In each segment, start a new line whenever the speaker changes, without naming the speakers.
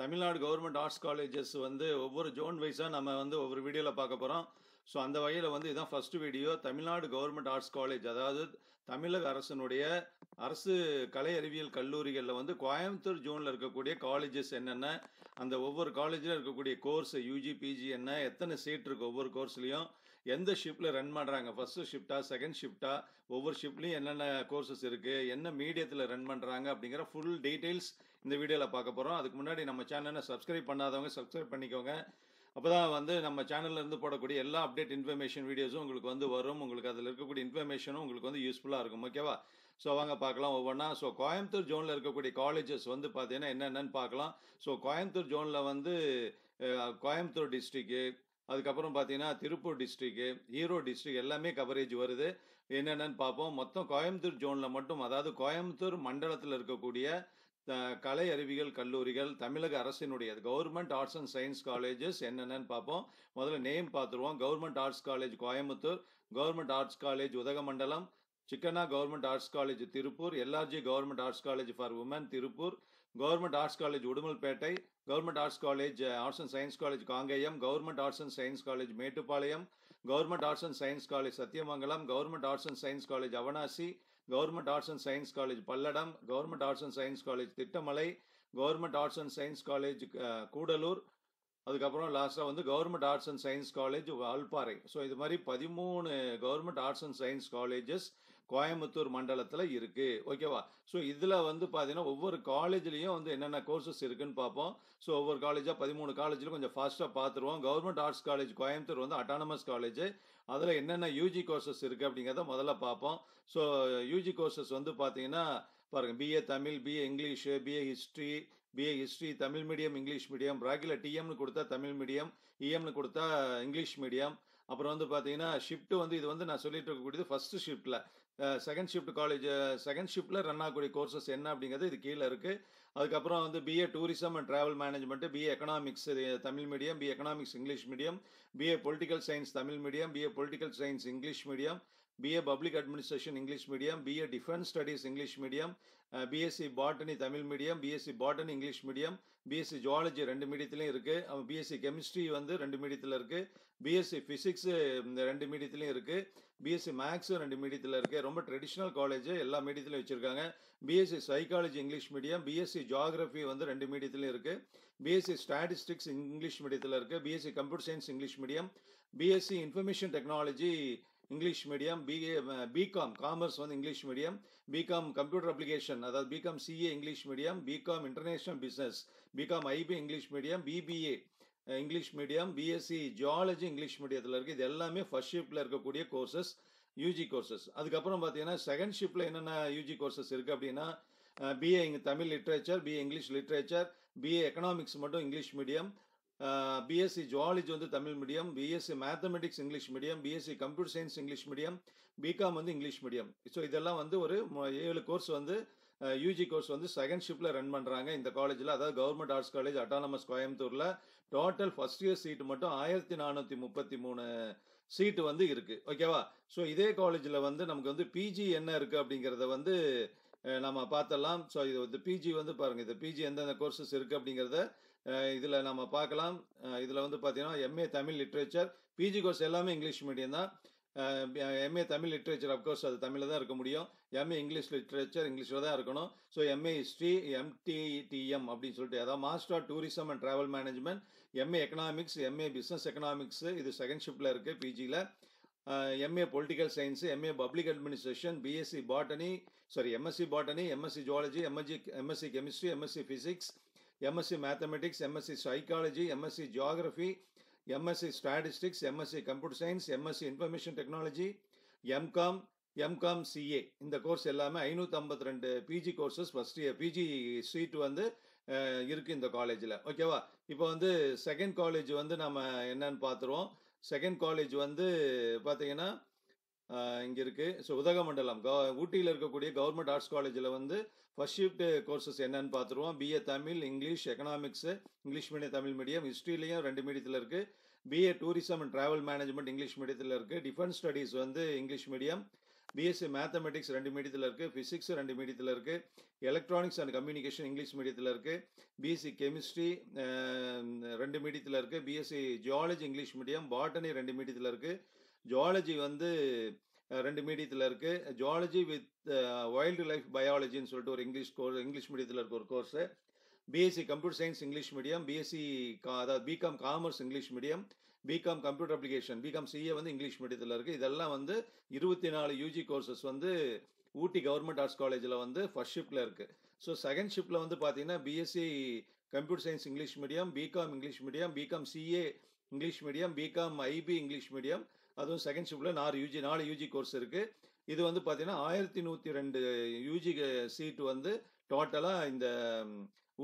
Tamil Nadu government arts colleges வந்து ஒவ்வொரு zone வைஸாக நம்ம வந்து ஒவ்வொரு வீடியோவில் பார்க்க போகிறோம் ஸோ அந்த வகையில் வந்து இதுதான் first video Tamil Nadu government arts college அதாவது தமிழக அரசனுடைய அரசு கலை அறிவியல் கல்லூரிகளில் வந்து கோயம்புத்தூர் ஜோனில் இருக்கக்கூடிய காலேஜஸ் என்னென்ன அந்த ஒவ்வொரு காலேஜில் இருக்கக்கூடிய கோர்ஸ் யூஜி பிஜி என்ன எத்தனை சீட் இருக்குது ஒவ்வொரு கோர்ஸ்லையும் எந்த ஷிஃப்ட்டில் ரன் பண்ணுறாங்க ஃபஸ்ட்டு ஷிஃப்டா செகண்ட் ஷிஃப்டா ஒவ்வொரு ஷிஃப்ட்லேயும் என்னென்ன கோர்சஸ் இருக்குது என்ன மீடியத்தில் ரன் பண்ணுறாங்க அப்படிங்கிற ஃபுல் டீட்டெயில்ஸ் இந்த வீடியோவில் பார்க்க போகிறோம் அதுக்கு முன்னாடி நம்ம சேனலை சப்ஸ்கிரைப் பண்ணாதவங்க சப்ஸ்கிரைப் பண்ணிக்கோங்க அப்போ தான் வந்து நம்ம சேனல்லேருந்து போடக்கூடிய எல்லா அப்டேட் இன்ஃபர்மேஷன் வீடியோஸும் உங்களுக்கு வந்து வரும் உங்களுக்கு அதில் இருக்கக்கூடிய இன்ஃபர்மேஷனும் உங்களுக்கு வந்து யூஸ்ஃபுல்லாக இருக்கும் ஓகேவா ஸோ வாங்க பார்க்கலாம் ஒவ்வொன்றா ஸோ கோயம்புத்தூர் ஜோனில் இருக்கக்கூடிய காலேஜஸ் வந்து பார்த்தீங்கன்னா என்னென்னு பார்க்கலாம் ஸோ கோயம்புத்தூர் ஜோனில் வந்து கோயம்புத்தூர் டிஸ்ட்ரிக்கு அதுக்கப்புறம் பார்த்தீங்கன்னா திருப்பூர் டிஸ்ட்ரிக்கு ஈரோடு டிஸ்ட்ரிக் எல்லாமே கவரேஜ் வருது என்னென்னு பார்ப்போம் மொத்தம் கோயம்புத்தூர் ஜோனில் மட்டும் அதாவது கோயம்புத்தூர் மண்டலத்தில் இருக்கக்கூடிய கலை அறிவியல் கல்லூரிகள் தமிழக அரசினுடைய government arts and science colleges என்னென்னு பார்ப்போம் முதல்ல நேம் பார்த்துருவோம் government arts college Coimbatore government arts college Udhagamandalam Chikkanna government arts college Tiruppur LRG government arts college for women Tiruppur government arts college Udumalpet government arts college arts and science college Kangeyam government arts and science college Mettupalayam government arts and science college Sathyamangalam government arts and science college Avinashi government arts and science college Palladam government arts and science college Thittamalai government arts and science college Gudalur அதுக்கப்புறம் லாஸ்ட்டாக வந்து government arts and science college Valparai so இது மாதிரி பதிமூணு government arts and science colleges Coimbatore மண்டலத்தில் இருக்குது ஓகேவா so இதில் வந்து பார்த்தீங்கன்னா ஒவ்வொரு காலேஜ்லேயும் வந்து என்னென்ன கோர்சஸ் இருக்குதுன்னு பார்ப்போம் ஸோ ஒவ்வொரு காலேஜாக பதிமூணு காலேஜில் கொஞ்சம் ஃபாஸ்ட்டாக பார்த்துருவோம் கவர்மெண்ட் ஆர்ட்ஸ் காலேஜ் கோயம்புத்தூர் வந்து அட்டானமஸ் காலேஜ் அதில் என்னென்ன யூஜி கோர்சஸ் இருக்குது அப்படிங்கிறத முதல்ல பார்ப்போம் ஸோ யூஜி கோர்சஸ் வந்து பார்த்தீங்கன்னா பாருங்கள் BA Tamil BA English BA history BA history Tamil medium English medium ராகில டிஎம்னு கொடுத்தா தமிழ் மீடியம் இஎம்னு கொடுத்தா இங்கிலீஷ் மீடியம் அப்புறம் வந்து பார்த்தீங்கன்னா ஷிஃப்ட்டு வந்து இது வந்து நான் சொல்லிட்டு இருக்கக்கூடியது ஃபஸ்ட்டு ஷிஃப்ட்டில் செகண்ட் ஷிஃப்ட் காலேஜ் செகண்ட் ஷிஃப்ட்டில் ரன் ஆகக்கூடிய கோர்சஸ் என்ன அப்படிங்கிறது இது கீழே இருக்குது அதுக்கப்புறம் வந்து BA tourism and travel management BA economics Tamil medium BA economics English medium BA political science Tamil medium BA political science English medium BA public administration English medium BA defence studies English medium BSc botany Tamil medium BSc botany English medium BSc zoology ரெண்டு மீடியத்துலையும் இருக்குது அவன் BSc chemistry வந்து ரெண்டு மீடியத்தில் இருக்குது BSc physics ரெண்டு மீடியத்துலையும் இருக்குது பிஎஸ்சி மேக்ஸும் ரெண்டு மீடியத்தில் இருக்குது ரொம்ப ட்ரெடிஷ்னல் காலேஜ் எல்லா மீடியத்துலையும் வச்சுருக்காங்க BSc psychology English medium BSc geography வந்து ரெண்டு மீடியத்துலையும் இருக்குது பிஎஸ்சி ஸ்டாட்டிஸ்டிக்ஸ் இங்கிலீஷ் மீடியத்தில் இருக்குது BSc computer science English medium BSc information technology English medium BA BCom commerce வந்து English medium BCom computer application அதாவது BCom CA English medium BCom international business BCom IP English medium BBA English medium BSc geology e English மீடியத்தில் இருக்குது இது எல்லாமே first ஷிஃப்டில் இருக்கக்கூடிய courses UG courses அதுக்கப்புறம் பார்த்தீங்கன்னா second ஷிஃப்டில் என்னென்ன யூஜி கோர்சஸ் இருக்குது அப்படின்னா பிஏ இங்கே Tamil literature BA English literature BA economics மட்டும் இங்கிலீஷ் மீடியம் பிஎஸ்சி ஜுவாலஜி வந்து Tamil medium BSc mathematics English medium BSc computer science English medium BCom வந்து இங்கிலீஷ் மீடியம் ஸோ இதெல்லாம் வந்து ஒரு ஏழு கோர்ஸ் வந்து யூஜி கோர்ஸ் வந்து செகண்ட் ஷிஃப்டில் ரன் பண்ணுறாங்க இந்த காலேஜில் அதாவது கவர்மெண்ட் ஆர்ட்ஸ் காலேஜ் அட்டானமஸ் கோயம்புத்தூரில் டோட்டல் ஃபர்ஸ்ட் இயர் சீட் மட்டும் ஆயிரத்தி நானூற்றி முப்பத்தி மூணு சீட்டு வந்து இருக்குது ஓகேவா ஸோ இதே காலேஜில் வந்து நமக்கு வந்து பிஜி என்ன இருக்குது அப்படிங்கிறத வந்து நம்ம பார்த்தலாம் ஸோ இது வந்து பிஜி வந்து பாருங்கள் இது பிஜி எந்தெந்த கோர்சஸ் இருக்குது அப்படிங்கிறத இதில் நம்ம பார்க்கலாம் இதில் வந்து பார்த்தீங்கன்னா MA Tamil literature PG course எல்லாமே இங்கிலீஷ் மீடியம் தான் எம்ஏ தமிழ் லிட்ரேச்சர் அப்கோர்ஸ் அது தமிழில் தான் இருக்க முடியும் எம்ஏ இங்கிலீஷ் லிட்ரேச்சர் இங்கிலீஷில் தான் இருக்கணும் ஸோ எம்ஏ ஹிஸ்ட்ரி எம்டிடிஎம் அப்படின்னு சொல்லிட்டு அதாவது master of tourism and travel management MA economics MA business economics இது செகண்ட் ஷிஃப்டில் இருக்குது பிஜியில் MA political science MA public administration BSc botany sorry MSc botany MSc zoology MSc MSc chemistry MSc physics MSc mathematics MSc psychology MSc geography MSc statistics MSc computer science MSc information technology MCom MCom CA இந்த course எல்லாமே ஐநூற்றி ஐம்பத்தி ரெண்டு PG courses first year PG seat வந்து இருக்குது இந்த காலேஜில் ஓகேவா இப்போ வந்து செகண்ட் காலேஜ் வந்து நம்ம என்னன்னு பார்த்துருவோம் செகண்ட் காலேஜ் வந்து பார்த்தீங்கன்னா இங்கே இருக்குது ஸோ உதகமண்டலம் ஊட்டியில் இருக்கக்கூடிய கவர்மெண்ட் ஆர்ட்ஸ் காலேஜில் வந்து ஃபஸ்ட் ஷிஃப்ட் கோர்சஸ் என்னன்னு பார்த்துருவோம் BA Tamil English economics English medium Tamil medium ஹிஸ்ட்ரிலையும் ரெண்டு மீடியத்தில் இருக்குது BA tourism and travel management English மீடியத்தில் இருக்குது டிஃபென்ஸ் ஸ்டடீஸ் வந்து இங்கிலீஷ் மீடியம் பிஎஸ்சி மேத்தமெட்டிக்ஸ் ரெண்டு மீடியத்தில் இருக்குது ஃபிசிக்ஸ் ரெண்டு மீடியத்தில் இருக்குது எலக்ட்ரானிக்ஸ் அண்ட் கம்யூனிகேஷன் இங்கிலீஷ் மீடியத்தில் இருக்குது பிஎஸ்சி கெமிஸ்ட்ரி ரெண்டு மீடியத்தில் இருக்குது BSc geology English medium botany ரெண்டு மீடியத்தில் இருக்குது ஜுவாலஜி வந்து ரெண்டு மீடியத்தில் இருக்குது ஜுவாலஜி வித் வைல்டு லைஃப் பயாலஜின்னு சொல்லிட்டு ஒரு இங்கிலீஷ் கோர்ஸ் இங்கிலீஷ் மீடியத்தில் இருக்க ஒரு course BSc computer science English medium BSc அதாவது BCom commerce English medium BCom computer application BCom CA வந்து இங்கிலீஷ் மீடியத்தில் இருக்குது இதெல்லாம் வந்து இருபத்தி நாலு யூஜி கோர்சஸ் வந்து ஊட்டி கவர்மெண்ட் ஆர்ட்ஸ் காலேஜில் வந்து ஃபர்ஸ்ட் ஷிஃப்டில் இருக்குது ஸோ செகண்ட் ஷிஃப்டில் வந்து பார்த்தீங்கன்னா BSc computer science English medium BCom English medium BCom CA English medium BCom IP English medium அதுவும் செகண்ட் ஷிஃப்டில் நாலு யூஜி நாலு யூஜி கோர்ஸ் இருக்குது இது வந்து பார்த்தீங்கன்னா ஆயிரத்தி நூற்றி ரெண்டு யூஜி சீட் வந்து டோட்டலாக இந்த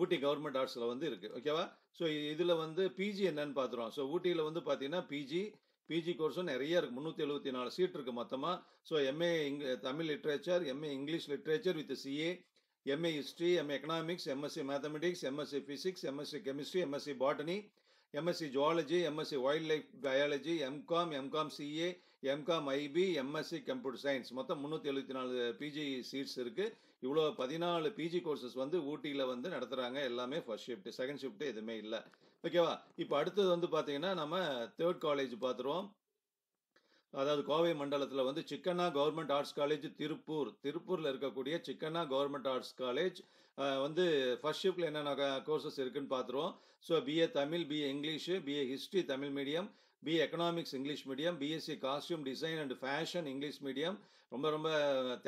ஊட்டி கவர்மெண்ட் ஆர்ட்ஸில் வந்து இருக்குது ஓகேவா ஸோ இதில் வந்து பிஜி என்னன்னு பார்த்துருவோம் ஸோ ஊட்டியில் வந்து பார்த்தீங்கன்னா பிஜி பிஜி கோர்ஸும் நிறைய இருக்குது முந்நூற்றி எழுபத்தி நாலு சீட் இருக்குது மொத்தமாக ஸோ எம்ஏ இங் Tamil literature MA English literature with CA MA history MA economics MSc mathematics MSc physics MSc chemistry MSc botany MSc zoology MSc wildlife biology MCom MCom CA MCom IP MSc computer science மொத்தம் முந்நூற்றி எழுபத்தி நாலு PG seeds இருக்குது இவ்வளோ பதினாலு PG courses வந்து ஊட்டியில் வந்து நடத்துகிறாங்க எல்லாமே ஃபர்ஸ்ட் ஷிஃப்ட்டு செகண்ட் ஷிஃப்ட்டு எதுவுமே இல்லை ஓகேவா இப்போ அடுத்தது வந்து பார்த்தீங்கன்னா நம்ம தேர்ட் காலேஜ் பார்த்துருவோம் அதாவது கோவை மண்டலத்தில் வந்து சிக்கனா கவர்மெண்ட் ஆர்ட்ஸ் காலேஜ் திருப்பூர் திருப்பூரில் இருக்கக்கூடிய சிக்கனா கவர்மெண்ட் ஆர்ட்ஸ் காலேஜ் வந்து ஃபர்ஸ்ட் ஷிஃப்டில் என்னென்ன கோர்சஸ் இருக்குன்னு பார்த்துருவோம் so BA Tamil BA English BA history Tamil medium BA economics English medium BSc costume design and fashion English medium ரொம்ப ரொம்ப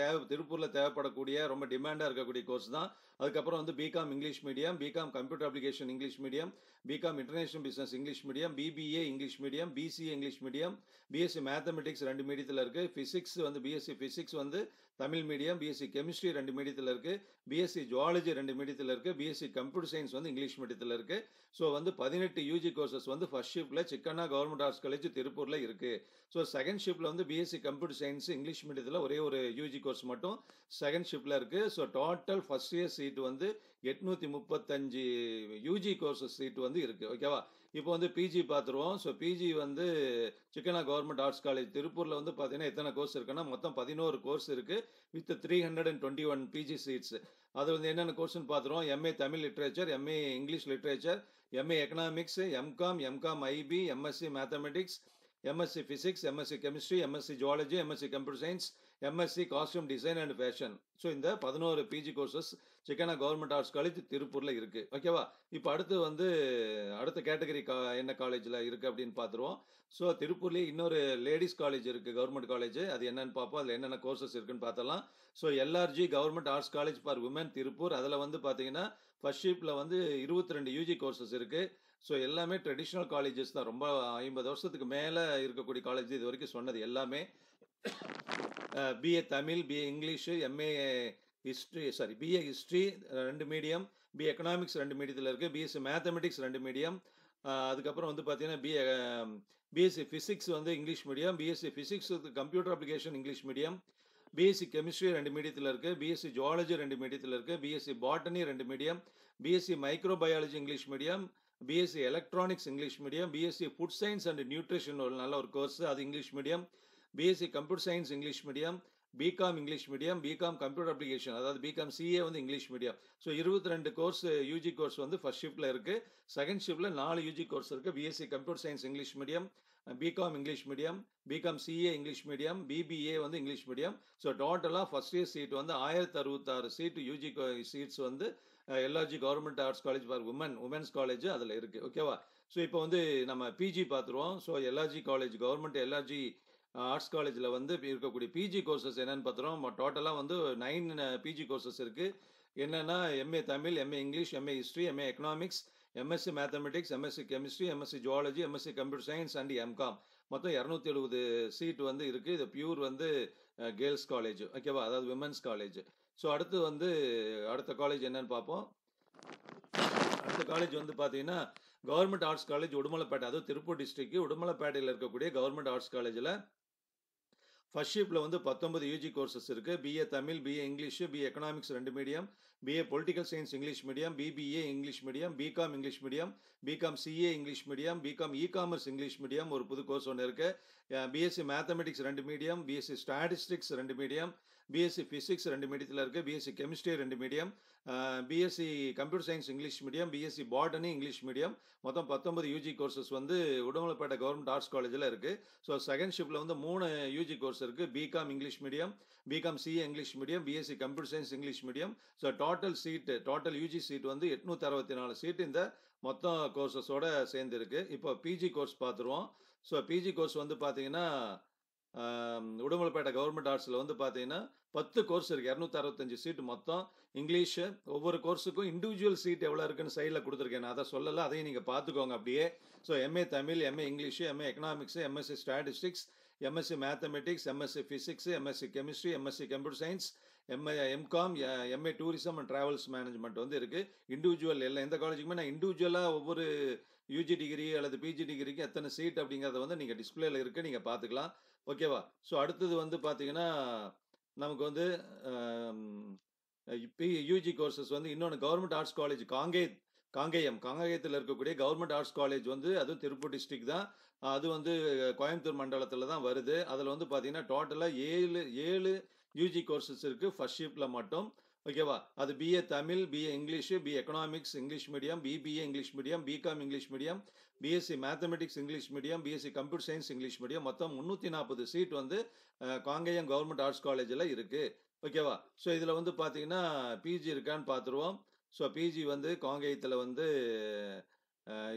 தேவை திருப்பூரில் தேவைப்படக்கூடிய ரொம்ப டிமாண்டாக இருக்கக்கூடிய கோர்ஸ் தான் அதுக்கப்புறம் வந்து BCom English medium BCom computer application English medium BCom international business English medium BBA English medium BCA English medium BSc mathematics ரெண்டு மீடியத்தில் இருக்குது ஃபிசிக்ஸ் வந்து பிஎஸ்சி ஃபிசிக்ஸ் வந்து தமிழ் மீடியம் பிஎஸ்சி கெமிஸ்ட்ரி ரெண்டு மீடியத்தில் இருக்குது பிஎஸ்சி ஜுவாலஜி ரெண்டு மீடியத்தில் இருக்குது பிஎஸ்சி கம்ப்யூட்டர் சயின்ஸ் வந்து இங்கிலீஷ் மீடியத்தில் இருக்குது ஸோ வந்து பதினெட்டு யூஜி கோர்சஸ் வந்து ஃபர்ஸ்ட் ஷிப்பில் சிக்கன்னா கவர்மெண்ட் ஆர்ட்ஸ் காலேஜ் திருப்பூரில் இருக்குது ஸோ செகண்ட் ஷிப்பில் வந்து பிஎஸ்சி கம்ப்யூட்டர் சயின்ஸ் இங்கிலீஷ் மீடியத்தில் காலேஜில் ஒரே ஒரு யூஜி கோர்ஸ் மட்டும் செகண்ட் ஷிஃப்டில் இருக்குது so total first year seat வந்து எட்நூற்றி முப்பத்தஞ்சு யூஜி கோர்ஸ் சீட் வந்து இருக்குது ஓகேவா இப்போ வந்து பிஜி பார்த்துருவோம் ஸோ பிஜி வந்து சிக்கனா கவர்மெண்ட் ஆர்ட்ஸ் காலேஜ் திருப்பூரில் வந்து பார்த்தீங்கன்னா எத்தனை கோர்ஸ் இருக்குன்னா மொத்தம் பதினோரு கோர்ஸ் இருக்குது with three hundred and twenty one PG seats அது வந்து என்னென்ன கோர்ஸ்னு பார்த்துருவோம் MA Tamil literature MA English literature MA economics MCom MCom IP MSc mathematics MSc physics MSc chemistry MSc zoology MSc computer science MSc costume design and fashion so இந்த பதினோரு PG courses Chikkanna government arts college திருப்பூரில் இருக்குது ஓகேவா இப்போ அடுத்து வந்து அடுத்த category கா என்ன காலேஜில் இருக்குது அப்படின்னு பார்த்துருவோம் ஸோ திருப்பூர்லேயே இன்னொரு லேடிஸ் காலேஜ் இருக்குது கவர்மெண்ட் காலேஜ் அது என்னென்னு பார்ப்போம் அதில் என்னென்ன கோர்சஸ் இருக்குன்னு பார்த்தலாம் so LRG government arts college for women Tiruppur அதில் வந்து பார்த்தீங்கன்னா ஃபர்ஸ்ட் ஷிப்பில் வந்து இருபத்தி ரெண்டு யூஜி கோர்சஸ் இருக்குது ஸோ எல்லாமே ட்ரெடிஷ்னல் காலேஜஸ் தான் ரொம்ப ஐம்பது வருஷத்துக்கு மேலே இருக்கக்கூடிய காலேஜ் இது வரைக்கும் சொன்னது எல்லாமே BA Tamil BA English MA history sorry BA history ரெண்டு மீடியம் பிஏ எக்கனாமிக்ஸ் ரெண்டு மீடியத்தில் இருக்குது பிஎஸ்சி மேத்தமெட்டிக்ஸ் ரெண்டு மீடியம் அதுக்கப்புறம் வந்து பார்த்தீங்கன்னா பிஏ பிஎஸ்சி ஃபிசிக்ஸ் வந்து English medium BSc physics computer application English medium BSc chemistry ரெண்டு மீடியத்தில் இருக்குது பிஎஸ்சி ஜுவாலஜி ரெண்டு மீடியத்தில் இருக்குது பிஎஸ்சி பாட்டனி ரெண்டு medium BSc microbiology English medium BSc electronics English medium BSc food science and nutrition ஒரு நல்ல ஒரு கோர்ஸ் அது English medium BSc computer science English medium BCom English medium BCom computer application அதாவது BCom CA வந்து English medium so இருபத்தி ரெண்டு course UG course வந்து first ஷிஃப்ட்டில் இருக்குது செகண்ட் ஷிஃப்ட்டில் நாலு யூஜி கோர்ஸ் இருக்குது BSc computer science English medium BCom English medium BCom CA English medium BBA வந்து இங்கிலீஷ் மீடியம் ஸோ டோட்டலாக ஃபஸ்ட் இயர் சீட் வந்து ஆயிரத்தி அறுபத்தாறு சீட்டு யூஜி சீட்ஸ் வந்து LRG government arts college for women women's college அதில் இருக்குது ஓகேவா ஸோ இப்போ வந்து நம்ம பிஜி பார்த்துருவோம் so LRG college government LRG arts காலேஜில் வந்து இருக்கக்கூடிய பிஜி கோர்சஸ் என்னென்னு பார்த்துறோம் டோட்டலாக வந்து நைன் பிஜி கோர்சஸ் இருக்குது என்னென்னா MA Tamil MA English MA history MA economics MSc mathematics MSc chemistry MSc zoology MSc computer science and MCom மொத்தம் இரநூத்தி எழுபது சீட் வந்து இருக்குது இது பியூர் வந்து கேர்ள்ஸ் காலேஜ் ஓகேவா அதாவது விமன்ஸ் காலேஜ் ஸோ அடுத்து வந்து அடுத்த காலேஜ் என்னன்னு பார்ப்போம் அடுத்த காலேஜ் வந்து பார்த்தீங்கன்னா கவர்மெண்ட் ஆர்ட்ஸ் காலேஜ் உடுமலைப்பேட்டை அதுவும் திருப்பூர் டிஸ்ட்ரிக்ட் உடுமலைப்பேட்டையில் இருக்கக்கூடிய கவர்மெண்ட் ஆர்ட்ஸ் காலேஜில் ஃபர்ஸ்ட் ஷிப்பில் வந்து பத்தொன்பது யூஜி கோர்சஸ் இருக்குது BA Tamil BA English BA economics ரெண்டு medium BA political science English medium BBA English medium BCom English medium BCom CA English medium BCom e commerce English medium ஒரு புது course ஒன்று இருக்குது பிஎஸ்சி மேத்தமெட்டிக்ஸ் ரெண்டு medium BSc statistics ரெண்டு medium BSc physics ரெண்டு மீடியத்தில் இருக்குது பிஎஸ்சி கெமிஸ்ட்ரி ரெண்டு medium BSc computer science English medium BSc botany English medium மொத்தம் பத்தொன்பது யூஜி கோர்சஸ் வந்து உடுமலைப்பேட்டை கவர்மெண்ட் ஆர்ட்ஸ் காலேஜில் இருக்குது ஸோ செகண்ட் ஷிப்பில் வந்து மூணு யூஜி கோர்ஸ் இருக்குது BCom English medium BCom CA English medium BSc computer science English medium so total seat total UG seat வந்து எட்நூற்றி அறுபத்தி நாலு சீட் இந்த மொத்தம் கோர்சஸோடு சேர்ந்துருக்கு இப்போ பிஜி கோர்ஸ் பார்த்துருவோம் ஸோ பிஜி கோர்ஸ் வந்து பார்த்தீங்கன்னா உடுமலைப்பேட்டை கவர்மெண்ட் ஆர்ட்ஸில் வந்து பார்த்தீங்கன்னா பத்து கோர்ஸ் இருக்குது இரநூத்தி அறுபத்தஞ்சு சீட்டு மொத்தம் இங்கிலீஷு ஒவ்வொரு கோர்ஸுக்கும் இண்டிவிஜுவல் சீட் எவ்வளோ இருக்குன்னு சைடில் கொடுத்துருக்கேன் நான் அதை சொல்லலை அதையும் நீங்கள் பார்த்துக்கோங்க அப்படியே so MA Tamil MA English MA economics MSc statistics MSc mathematics MSc physics MSc chemistry MSc computer science MA MCom MA tourism and travels management வந்து இருக்குது இண்டிவிஜுவல் எல்லாம் எந்த காலேஜுக்குமே நான் இண்டிவிஜுவலாக ஒவ்வொரு யூஜி டிகிரி அல்லது பிஜி டிகிரிக்கு எத்தனை சீட் அப்படிங்கிறத வந்து நீங்கள் டிஸ்பிளேல இருக்குது நீங்கள் பார்த்துக்கலாம் ஓகேவா ஸோ அடுத்தது வந்து பார்த்தீங்கன்னா நமக்கு வந்து இப்போ யூஜி கோர்சஸ் வந்து இன்னொன்று கவர்மெண்ட் ஆர்ட்ஸ் காலேஜ் காங்கே காங்கேயம் காங்கேயத்தில் இருக்கக்கூடிய கவர்மெண்ட் ஆர்ட்ஸ் காலேஜ் வந்து அதுவும் திருப்பூர் டிஸ்ட்ரிக்ட் தான் அது வந்து கோயம்புத்தூர் மண்டலத்தில் தான் வருது அதில் வந்து பார்த்தீங்கன்னா டோட்டலாக ஏழு ஏழு யூஜி கோர்சஸ் இருக்குது ஃபர்ஸ்ட் ஷிஃப்டில் மட்டும் ஓகேவா அது BA Tamil BA English B economics English medium BBA English medium BCom English medium BSc mathematics English medium BSc computer science English medium மொத்தம் முன்னூற்றி நாற்பது சீட் வந்து காங்கேயம் கவர்மெண்ட் ஆர்ட்ஸ் காலேஜில் இருக்குது ஓகேவா ஸோ இதில் வந்து பார்த்தீங்கன்னா பிஜி இருக்கான்னு பார்த்துருவோம் ஸோ பிஜி வந்து காங்கேயத்தில் வந்து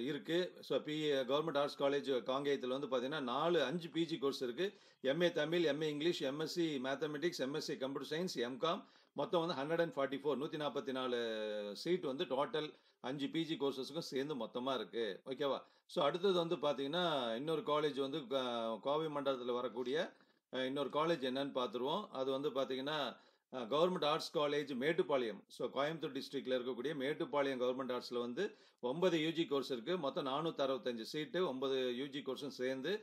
இருக்குது so B government arts college காங்கேயத்தில் வந்து பார்த்தீங்கன்னா நாலு அஞ்சு பிஜி கோர்ஸ் இருக்குது MA Tamil MA English MSc mathematics MSc computer science MCom மொத்தம் வந்து ஹண்ட்ரட் அண்ட் ஃபார்ட்டி ஃபோர் நூற்றி நாற்பத்தி நாலு சீட் வந்து டோட்டல் அஞ்சு பிஜி கோர்சஸுக்கும் சேர்ந்து மொத்தமாக இருக்குது ஓகேவா ஸோ அடுத்தது வந்து பார்த்தீங்கன்னா இன்னொரு காலேஜ் வந்து கோவை மண்டலத்தில் வரக்கூடிய இன்னொரு காலேஜ் என்னன்னு பார்த்துருவோம் அது வந்து பார்த்தீங்கன்னா government arts college Mettupalayam so Coimbatore டிஸ்ட்ரிக்டில் இருக்கக்கூடிய மேட்டுப்பாளையம் கவர்மெண்ட் ஆர்ட்ஸில் வந்து ஒன்பது யூஜி கோர்ஸ் இருக்குது மொத்தம் நானூற்றி அறுபத்தஞ்சு சீட்டு ஒன்பது யூஜி கோர்ஸும் சேர்ந்து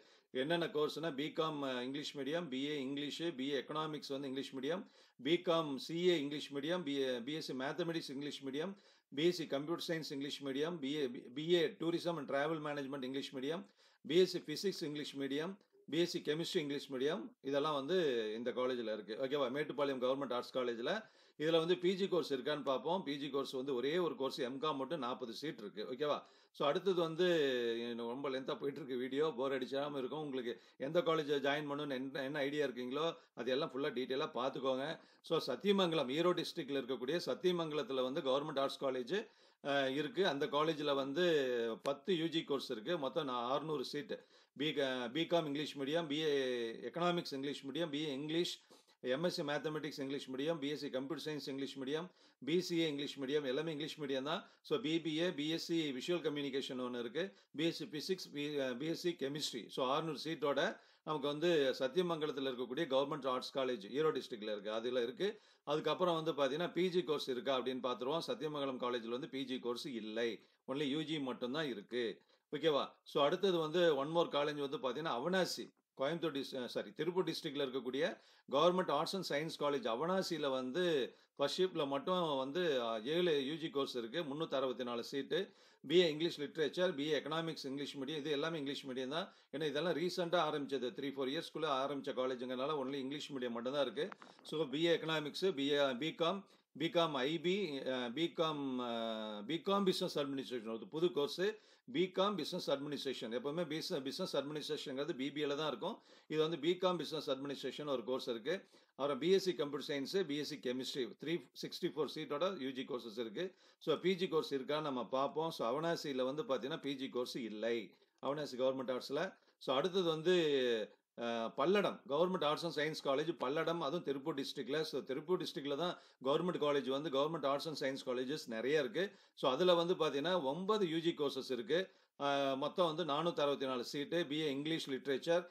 என்னென்ன கோர்ஸ்னால் BCom English medium BA English BA economics வந்து English medium BCom CA English medium BA BSc mathematics English medium BSc computer science English medium BA BA tourism and travel management English medium BSc physics English medium BSc chemistry English medium இதெல்லாம் வந்து இந்த காலேஜில் இருக்குது ஓகேவா Mettupalayam government arts காலேஜில் இதில் வந்து PG course இருக்கான்னு பார்ப்போம் பிஜி கோர்ஸ் வந்து ஒரே ஒரு கோர்ஸ் எம்காம் மட்டும் நாற்பது சீட் இருக்குது ஓகேவா ஸோ அடுத்தது வந்து ரொம்ப லென்த்தாக போயிட்டுருக்கு வீடியோ போர் அடிச்சாமல் இருக்கும் உங்களுக்கு எந்த காலேஜை ஜாயின் பண்ணணும்னு என்ன என்ன ஐடியா இருக்கீங்களோ அது எல்லாம் ஃபுல்லாக டீட்டெயிலாக பார்த்துக்கோங்க ஸோ சத்தியமங்கலம் ஈரோடு டிஸ்ட்ரிக்டில் இருக்கக்கூடிய சத்தியமங்கலத்தில் வந்து கவர்மெண்ட் ஆர்ட்ஸ் காலேஜ் இருக்குது அந்த காலேஜில் வந்து பத்து யூஜி கோர்ஸ் இருக்குது மொத்தம் நான் அறுநூறு சீட்டு பிகா BCom English medium BA economics English medium BA English MSc mathematics English medium BSc computer science English medium BCA English medium எல்லாமே இங்கிலீஷ் மீடியம் தான் so BBA BSc visual communication ஒன்று இருக்குது BSc physics B BSc chemistry so ஆறுநூறு சீட்டோட நமக்கு வந்து சத்தியமங்கலத்தில் இருக்கக்கூடிய government arts college Erode டிஸ்ட்ரிக்டில் இருக்குது அதில் இருக்குது அதுக்கப்புறம் வந்து பார்த்தீங்கன்னா பிஜி கோர்ஸ் இருக்கா அப்படின்னு பார்த்துருவோம் சத்தியமங்கலம் காலேஜில் வந்து பிஜி கோர்ஸ் இல்லை ஒன்லி யூஜி மட்டும்தான் இருக்குது ஓகேவா ஸோ அடுத்தது வந்து ஒன் மோர் காலேஜ் வந்து பார்த்தீங்கன்னா அவனாசி கோயம்புத்தூர் டிஸ்ட் சாரி திருப்பூர் டிஸ்ட்ரிக்டில் இருக்கக்கூடிய government arts and science college அவனாசியில் வந்து ஃபர்ஸ்ட் ஷிப்பில் மட்டும் வந்து ஏழு யூஜி கோர்ஸ் இருக்குது முந்நூற்றி அறுபத்தி நாலு seat BA English literature BA economics English medium இது எல்லாமே இங்கிலீஷ் மீடியம் தான் ஏன்னா இதெல்லாம் ரீசெண்டாக ஆரம்பிச்சது த்ரீ ஃபோர் இயர்ஸ்க்குள்ளே ஆரம்பித்த காலேஜுங்கிறனால ஒன்லி இங்கிலீஷ் மீடியம் மட்டும்தான் இருக்குது so BA economics BA BCom BCom IB BCom BCom business administration ஒரு புது கோர்ஸு பிகாம் பிஸ்னஸ் அட்மினிஸ்ட்ரேஷன் எப்போவுமே பிஸ் பிஸ்னஸ் அட்மினிஸ்ட்ரேஷனுங்கிறது பிபிஏல தான் இருக்கும் இது வந்து பிகாம் பிஸ்னஸ் அட்மினிஸ்ட்ரேஷன் ஒரு கோர்ஸ் இருக்குது அப்புறம் BSc computer science BSc chemistry three sixty four சீட்டோட யூஜி கோர்சஸ் இருக்குது ஸோ பிஜி கோர்ஸ் இருக்கான்னு நம்ம பார்ப்போம் ஸோ அவனாசியில் வந்து பார்த்தீங்கன்னா பிஜி கோர்ஸ் இல்லை அவனாசி கவர்மெண்ட் ஆர்ட்ஸில் ஸோ அடுத்தது வந்து Palladam government arts and science college Palladam அதுவும் திருப்பூர் டிஸ்ட்ரிக்டில் ஸோ திருப்பூர் டிஸ்ட்ரிக்டில் தான் கவர்மெண்ட் காலேஜ் வந்து government arts and science colleges நிறைய இருக்குது ஸோ அதில் வந்து பார்த்தீங்கன்னா ஒன்பது யூஜி கோர்சஸ் இருக்குது மொத்தம் வந்து நானூற்றி அறுபத்தி நாலு seat BA English literature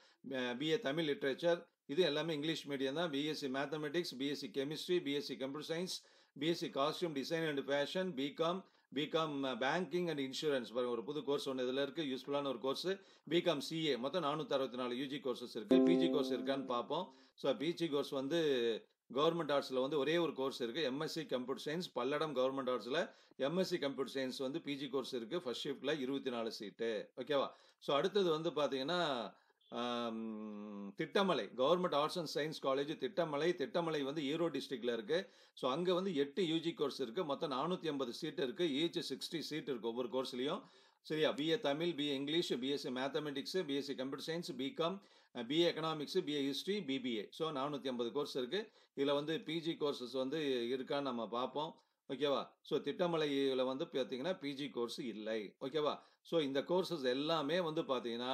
BA Tamil literature இது எல்லாமே இங்கிலீஷ் மீடியம் தான் BSc mathematics BSc chemistry BSc computer science BSc costume design and fashion BCom BCom banking and insurance பாருங்கள் ஒரு புது கோர்ஸ் ஒன்று இதில் இருக்குது யூஸ்ஃபுல்லான ஒரு கோர்ஸ் பிகாம் சிஏ மொத்தம் நானூற்றி அறுபத்தி நாலு யூஜி கோர்சஸ் இருக்குது பிஜி கோர்ஸ் இருக்கான்னு பார்ப்போம் ஸோ பிஜி கோர்ஸ் வந்து கவர்மெண்ட் ஆர்ட்ஸில் வந்து ஒரே ஒரு கோர்ஸ் இருக்குது MSc computer science Palladam government ஆர்ட்ஸில் எம்எஸ்சி கம்ப்யூட்டர் சயின்ஸ் வந்து பிஜி கோர்ஸ் இருக்குது ஃபர்ஸ்ட் ஷிஃப்ட்டில் இருபத்தி நாலு சீட்டு ஓகேவா ஸோ அடுத்தது வந்து பார்த்தீங்கன்னா Thittamalai government arts and science college Thittamalai Thittamalai வந்து ஈரோடு டிஸ்ட்ரிக்டில் இருக்குது ஸோ அங்கே வந்து எட்டு யூஜி கோர்ஸ் இருக்குது மொத்தம் நானூற்றி ஐம்பது சீட் இருக்குது ஈச் சிக்ஸ்டி சீட் இருக்குது ஒவ்வொரு கோர்ஸ்லையும் சரியா BA Tamil BA English BSc mathematics BSc computer science BCom BA economics BA history BBA so நானூற்றி ஐம்பது கோர்ஸ் இருக்குது இதில் வந்து பிஜி கோர்சஸ் வந்து இருக்கான்னு நம்ம பார்ப்போம் ஓகேவா ஸோ திட்டமலையில் வந்து பார்த்தீங்கன்னா பிஜி கோர்ஸ் இல்லை ஓகேவா ஸோ இந்த கோர்சஸ் எல்லாமே வந்து பார்த்தீங்கன்னா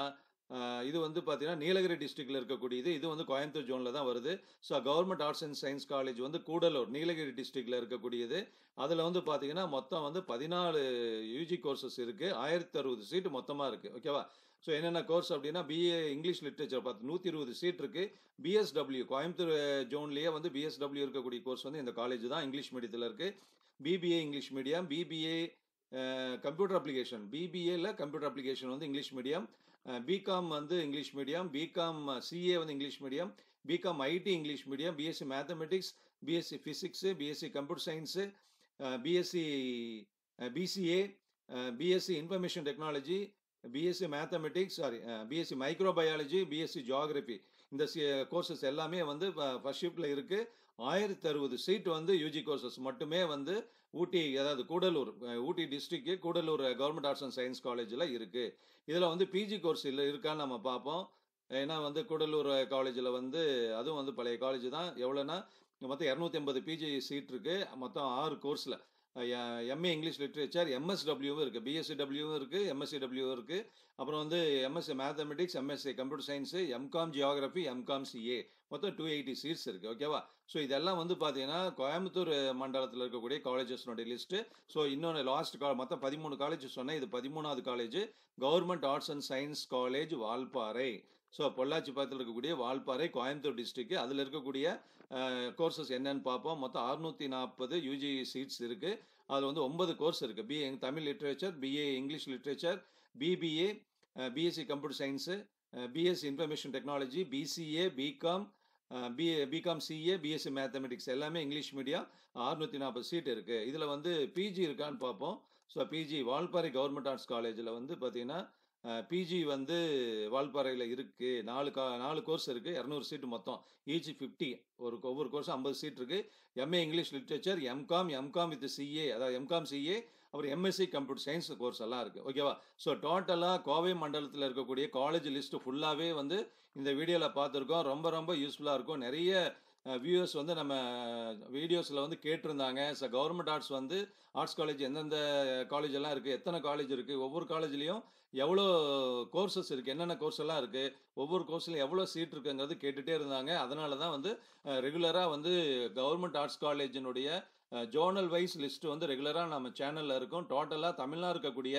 இது வந்து பார்த்தீங்கன்னா நீலகிரி டிஸ்ட்ரிக்டில் இருக்கக்கூடியது இது வந்து கோயம்புத்தூர் ஜோனில் தான் வருது so government arts and science college வந்து கூடலூர் நீலகிரி டிஸ்ட்ரிக்டில் இருக்கக்கூடியது அதில் வந்து பார்த்தீங்கன்னா மொத்தம் வந்து பதினாலு யூஜி கோர்சஸ் இருக்குது ஆயிரத்தி அறுபது சீட்டு மொத்தமாக இருக்குது ஓகேவா ஸோ என்னென்ன கோர்ஸ் அப்படின்னா பிஏ இங்கிலீஷ் லிட்ரேச்சர் பார்த்து நூற்றி இருபது சீட் இருக்குது பிஎஸ்டபிள்யூ கோயம்புத்தூர் ஜோன்லேயே வந்து பிஎஸ்டபிள்யூ இருக்கக்கூடிய கோர்ஸ் வந்து இந்த காலேஜ் தான் இங்கிலீஷ் மீடியத்தில் இருக்குது BBA English medium BBA computer application பிபிஏல கம்ப்யூட்டர் அப்ளிகேஷன் வந்து இங்கிலீஷ் மீடியம் பிகாம் வந்து இங்கிலீஷ் மீடியம் பிகாம் சிஏ வந்து English medium BCom IT English medium BSc mathematics BSc physics BSc computer science BSc BCA BSc information technology BSc mathematics sorry BSc microbiology BSc geography இந்த courses எல்லாமே வந்து first ஷிஃப்டில் இருக்குது ஆயிரத்தி அறுபது seat வந்து UG courses மட்டுமே வந்து ஊட்டி அதாவது Gudalur Ooty district Gudalur government arts and science காலேஜில் இருக்குது இதில் வந்து பிஜி கோர்ஸ் இல்லை இருக்கான்னு நம்ம பார்ப்போம் ஏன்னா வந்து கூடலூர் காலேஜில் வந்து அதுவும் வந்து பழைய காலேஜ் தான் எவ்வளோன்னா மொத்தம் இரநூத்தி ஐம்பது பிஜி சீட் இருக்குது மொத்தம் ஆறு கோர்ஸில் எம்ஏ இங்கிலீஷ் லிட்ரேச்சர் எம்எஸ்டபிள்யூவும் இருக்குது பிஎஸ்சி டபிள்யூவும் இருக்குது எம்எஸ்சி டபிள்யூவும் இருக்குது அப்புறம் வந்து MSc mathematics MSc computer science MCom geography MCom CA மொத்தம் டூ எயிட்டி சீட்ஸ் இருக்குது ஓகேவா ஸோ இதெல்லாம் வந்து பார்த்தீங்கன்னா கோயம்புத்தூர் மண்டலத்தில் இருக்கக்கூடிய காலேஜஸ்னுடைய லிஸ்ட்டு ஸோ இன்னொன்று லாஸ்ட் கா மொத்தம் பதிமூணு காலேஜ் சொன்னேன் இது பதிமூணாவது college government arts and science college Valparai so Pollachi பக்கத்தில் இருக்கக்கூடிய வால்பாறை கோயம்புத்தூர் டிஸ்ட்ரிக்கு அதில் இருக்கக்கூடிய கோர்சஸ் என்னென்னு பார்ப்போம் மொத்தம் அறுநூற்றி நாற்பது யூஜி சீட்ஸ் இருக்குது அதில் வந்து ஒன்பது கோர்ஸ் இருக்குது BA Tamil literature BA English literature BBA BSc computer science BSc information technology BCA BCom BA BCom CA BSc mathematics எல்லாமே இங்கிலீஷ் மீடியம் அறுநூற்றி நாற்பது சீட் இருக்குது இதில் வந்து பிஜி இருக்கான்னு பார்ப்போம் so PG Valparai government arts காலேஜில் வந்து பார்த்திங்கன்னா பிஜி வந்து வால்பாறையில் இருக்குது நாலு கா நாலு கோர்ஸ் இருக்குது இரநூறு சீட்டு மொத்தம் ஈச் e ஃபிஃப்டி ஒரு ஒவ்வொரு கோர்ஸும் ஐம்பது சீட் இருக்குது MA English literature MCom MCom with CA அதாவது எம்காம் சிஏ அப்புறம் எம்எஸ்சி கம்ப்யூட்டர் சயின்ஸ் கோர்ஸ் எல்லாம் இருக்குது ஓகேவா ஸோ டோட்டலாக கோவை மண்டலத்தில் இருக்கக்கூடிய காலேஜ் லிஸ்ட்டு ஃபுல்லாகவே வந்து இந்த வீடியோவில் பார்த்துருக்கோம் ரொம்ப ரொம்ப யூஸ்ஃபுல்லாக இருக்கும் நிறைய வியூவர்ஸ் வந்து நம்ம வீடியோஸில் வந்து கேட்டிருந்தாங்க ஸோ கவர்மெண்ட் ஆர்ட்ஸ் வந்து ஆர்ட்ஸ் காலேஜ் எந்தெந்த காலேஜ் எல்லாம் இருக்குது எத்தனை காலேஜ் இருக்குது ஒவ்வொரு காலேஜ்லேயும் எவ்வளோ கோர்சஸ் இருக்குது என்னென்ன கோர்ஸ் எல்லாம் இருக்குது ஒவ்வொரு கோர்ஸ்லையும் எவ்வளோ சீட் இருக்குங்கிறது கேட்டுகிட்டே இருந்தாங்க அதனால தான் வந்து ரெகுலராக வந்து கவர்மெண்ட் ஆர்ட்ஸ் காலேஜினுடைய ஜோனல் வைஸ் லிஸ்ட் வந்து ரெகுலராக நம்ம சேனலில் இருக்கும் டோட்டலாக தமிழ்நாடு இருக்கக்கூடிய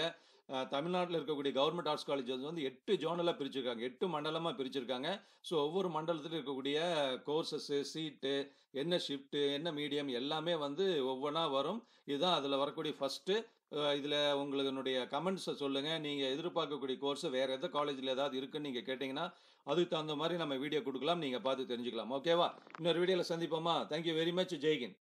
தமிழ்நாட்டில் இருக்கக்கூடிய கவர்மெண்ட் ஆர்ட்ஸ் காலேஜஸ் வந்து எட்டு ஜோனலாக பிரிச்சிருக்காங்க எட்டு மண்டலமாக பிரிச்சிருக்காங்க ஸோ ஒவ்வொரு மண்டலத்தில் இருக்கக்கூடிய கோர்சஸ்ஸு சீட்டு என்ன ஷிஃப்ட்டு என்ன மீடியம் எல்லாமே வந்து ஒவ்வொன்றா வரும் இதுதான் அதில் வரக்கூடிய ஃபஸ்ட்டு இதில் என்னுடைய கமெண்ட்ஸை சொல்லுங்கள் நீங்கள் எதிர்பார்க்கக்கூடிய கோர்ஸ் வேறு எந்த காலேஜில் ஏதாவது இருக்குன்னு நீங்கள் கேட்டிங்கன்னா அதுக்கு தகுந்த மாதிரி நம்ம வீடியோ கொடுக்கலாம் நீங்கள் பார்த்து தெரிஞ்சுக்கலாம் ஓகேவா இன்னொரு வீடியோவில் சந்திப்போமா தேங்க்யூ வெரி மச் ஜெய்கின்